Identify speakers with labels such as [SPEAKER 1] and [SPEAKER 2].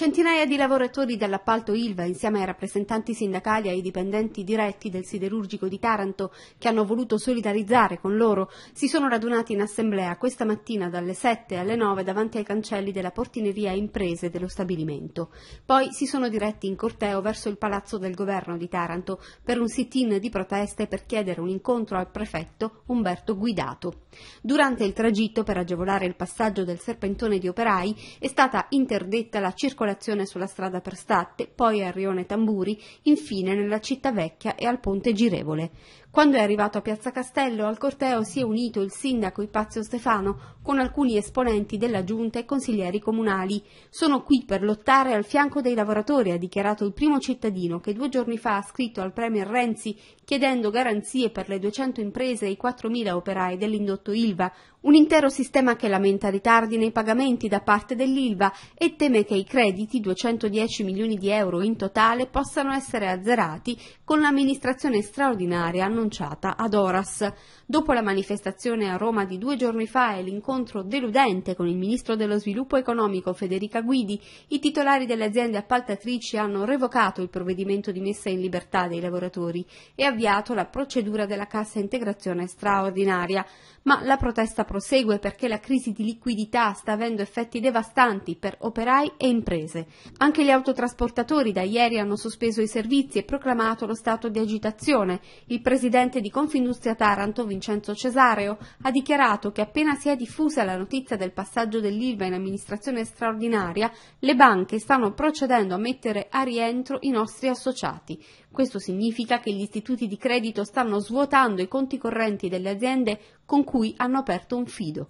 [SPEAKER 1] Centinaia di lavoratori dell'appalto Ilva, insieme ai rappresentanti sindacali e ai dipendenti diretti del siderurgico di Taranto, che hanno voluto solidarizzare con loro, si sono radunati in assemblea questa mattina dalle 7 alle 9 davanti ai cancelli della portineria imprese dello stabilimento. Poi si sono diretti in corteo verso il palazzo del governo di Taranto per un sit-in di proteste per chiedere un incontro al prefetto Umberto Guidato. Durante il tragitto, per agevolare il passaggio del serpentone di operai, è stata interdetta la circolazione circolazione sulla strada per Statte, poi al rione Tamburi, infine nella città vecchia e al ponte Girevole. Quando è arrivato a Piazza Castello, al corteo si è unito il sindaco Ipazio Stefano con alcuni esponenti della giunta e consiglieri comunali. Sono qui per lottare al fianco dei lavoratori, ha dichiarato il primo cittadino che due giorni fa ha scritto al premier Renzi chiedendo garanzie per le 200 imprese e i 4.000 operai dell'indotto Ilva, un intero sistema che lamenta ritardi nei pagamenti da parte dell'Ilva e teme che i crediti crediti, 210 milioni di euro in totale, possano essere azzerati con l'amministrazione straordinaria annunciata ad Oras. Dopo la manifestazione a Roma di due giorni fa e l'incontro deludente con il ministro dello sviluppo economico Federica Guidi, i titolari delle aziende appaltatrici hanno revocato il provvedimento di messa in libertà dei lavoratori e avviato la procedura della cassa integrazione straordinaria. Ma la protesta prosegue perché la crisi di liquidità sta avendo effetti devastanti per operai e imprese imprese. Anche gli autotrasportatori da ieri hanno sospeso i servizi e proclamato lo stato di agitazione. Il presidente di Confindustria Taranto, Vincenzo Cesareo, ha dichiarato che appena si è diffusa la notizia del passaggio dell'IVA in amministrazione straordinaria, le banche stanno procedendo a mettere a rientro i nostri associati. Questo significa che gli istituti di credito stanno svuotando i conti correnti delle aziende con cui hanno aperto un fido.